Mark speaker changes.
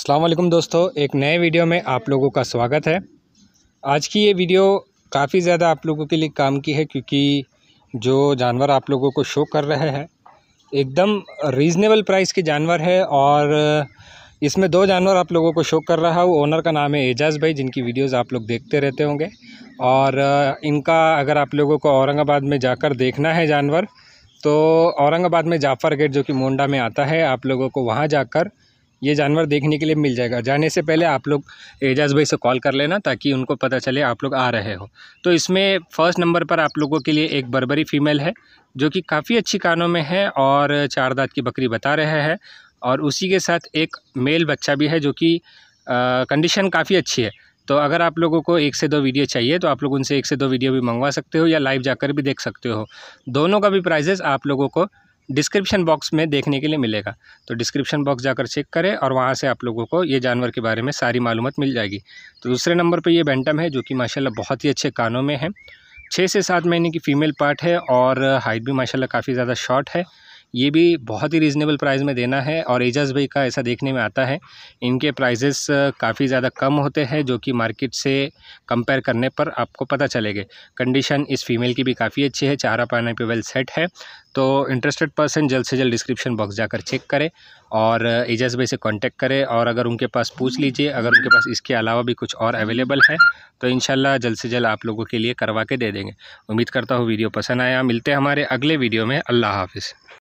Speaker 1: अल्लाम दोस्तों एक नए वीडियो में आप लोगों का स्वागत है आज की ये वीडियो काफ़ी ज़्यादा आप लोगों के लिए काम की है क्योंकि जो जानवर आप लोगों को शो कर रहे हैं एकदम रीज़नेबल प्राइस के जानवर है और इसमें दो जानवर आप लोगों को शो कर रहा है ओनर का नाम है एजाज भाई जिनकी वीडियोस आप लोग देखते रहते होंगे और इनका अगर आप लोगों को औरंगाबाद में जाकर देखना है जानवर तो औरंगाबाद में जाफ़र गेट जो कि मोंडा में आता है आप लोगों को वहाँ जाकर ये जानवर देखने के लिए मिल जाएगा जाने से पहले आप लोग एजाज भाई से कॉल कर लेना ताकि उनको पता चले आप लोग आ रहे हो तो इसमें फ़र्स्ट नंबर पर आप लोगों के लिए एक बरबरी फ़ीमेल है जो कि काफ़ी अच्छी कानों में है और चार दाँत की बकरी बता रहे हैं और उसी के साथ एक मेल बच्चा भी है जो कि कंडीशन काफ़ी अच्छी है तो अगर आप लोगों को एक से दो वीडियो चाहिए तो आप लोग उनसे एक से दो वीडियो भी मंगवा सकते हो या लाइव जाकर भी देख सकते हो दोनों का भी प्राइजेस आप लोगों को डिस्क्रिप्शन बॉक्स में देखने के लिए मिलेगा तो डिस्क्रिप्शन बॉक्स जाकर चेक करें और वहाँ से आप लोगों को ये जानवर के बारे में सारी मालूम मिल जाएगी तो दूसरे नंबर पर यह बेंटम है जो कि माशाला बहुत ही अच्छे कानों में है छः से सात महीने की फ़ीमेल पार्ट है और हाइट भी माशाल्लाह काफ़ी ज़्यादा शॉर्ट है ये भी बहुत ही रीज़नेबल प्राइस में देना है और एजाज भाई का ऐसा देखने में आता है इनके प्राइजेस काफ़ी ज़्यादा कम होते हैं जो कि मार्केट से कंपेयर करने पर आपको पता चलेगा कंडीशन इस फीमेल की भी काफ़ी अच्छी है चारा पाने पे वेल सेट है तो इंटरेस्टेड पर्सन जल्द से जल्द डिस्क्रिप्शन बॉक्स जाकर चेक करें और एजाज भाई से कॉन्टेक्ट करें और अगर उनके पास पूछ लीजिए अगर उनके पास इसके अलावा भी कुछ और अवेलेबल है तो इन जल्द से जल्द आप लोगों के लिए करवा के दे देंगे उम्मीद करता हूँ वीडियो पसंद आया मिलते हैं हमारे अगले वीडियो में अल्लाह हाफिज़